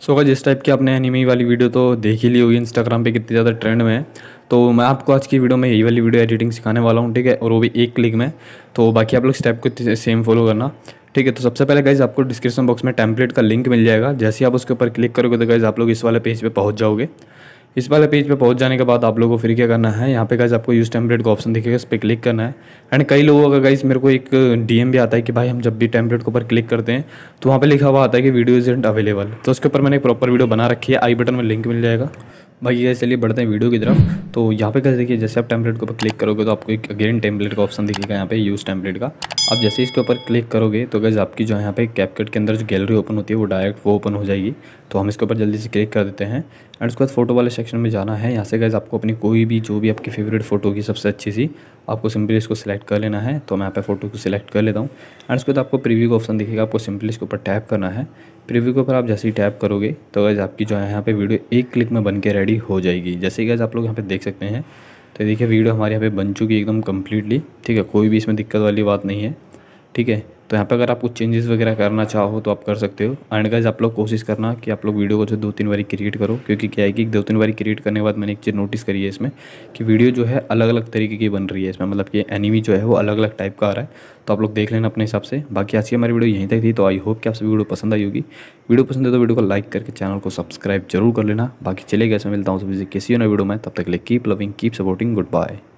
सो so, जिस type की आपने एनिमी वाली वीडियो तो देख ही ली होगी इंस्टाग्राम पे कितनी ज़्यादा ट्रेंड में है तो मैं आपको आज की वीडियो में यही वाली वीडियो एडिटिंग सिखाने वाला हूँ ठीक है और वो भी एक क्लिक में तो बाकी आप लोग स्टेप को सेम फॉलो करना ठीक है तो सबसे पहले गाइज आपको डिस्क्रिप्शन बॉक्स में टैंपलेट का लिंक मिल जाएगा जैसे आप उसके ऊपर क्लिक करोगे तो गाइज आप लोग इस वाले पेज पर पे पहुँच जाओगे इस वाले पेज पे पहुंच जाने के बाद आप लोगों को फिर क्या करना है यहाँ पे गाइज आपको यूज़ टेम्पलेट का ऑप्शन दिखेगा इस पर क्लिक करना है एंड कई लोगों का गाइज मेरे को एक डीएम भी आता है कि भाई हम जब भी टेम्पलेट के ऊपर क्लिक करते हैं तो वहाँ पर लिखा हुआ आता है कि वीडियो इज अवेलेबल तो उसके ऊपर मैंने एक प्रॉपर वीडियो बना रखी है आई बटन में लिंक मिल जाएगा भाई ये चलिए बढ़ते हैं वीडियो की तरफ तो यहाँ पे कैसे देखिए जैसे आप टेम्पलेट के ऊपर क्लिक करोगे तो आपको एक अगेन टेम्पलेट का ऑप्शन दिखेगा यहाँ पे यूज़ टेम्पलेट का आप जैसे इसके ऊपर क्लिक करोगे तो गैस आपकी जो यहाँ पे कैपकट के अंदर जो गैलरी ओपन होती है वो डायरेक्ट वो ओपन हो जाएगी तो हम इसके ऊपर जल्दी से क्लिक कर देते हैं एंड उसके बाद फोटो वाले सेक्शन में जाना है यहाँ से गैस आपको अपनी कोई भी जो भी आपकी फेवरेट फोटो होगी सबसे अच्छी सी आपको सिंपली इसको सिलेक्ट कर लेना है तो मैं यहाँ पे फोटो को सिलेक्ट कर लेता हूँ एंड उसके बाद आपको प्रीव्यू का ऑप्शन दिखेगा आपको सिंपली इसके ऊपर टैप करना है प्रीव्यू के ऊपर आप जैसे ही टैप करोगे तो गैज़ आपकी जो है यहाँ पे वीडियो एक क्लिक में बन के रेडी हो जाएगी जैसे ही गैज़ आप लोग यहाँ पे देख सकते हैं तो देखिए वीडियो हमारे यहाँ पर बन चुकी है एकदम कम्प्लीटली ठीक है कोई भी इसमें दिक्कत वाली बात नहीं है ठीक है तो यहाँ पे अगर आप कुछ चेंजेस वगैरह करना चाहो तो आप कर सकते हो एंड गाइज आप लोग कोशिश करना कि आप लोग वीडियो को जो दो तीन बारी क्रिएट करो क्योंकि क्या है कि दो तीन बारी क्रिएट करने के बाद मैंने एक चीज़ नोटिस करी है इसमें कि वीडियो जो है अलग अलग तरीके की बन रही है इसमें मतलब कि एनिमी जो है वो अलग अलग टाइप का आ रहा है तो आप लोग देख लेना अपने हिसाब से बाकी आज की हमारी वीडियो यहीं तक थी तो आई होप कि आप सभी वीडियो पसंद आई होगी वीडियो पसंद है तो वीडियो को लाइक करके चैनल को सब्सक्राइब जरूर कर लेना बाकी चले गए मिलता हूँ किसी ना वीडियो में तब तक ले keep loving keep supporting good bye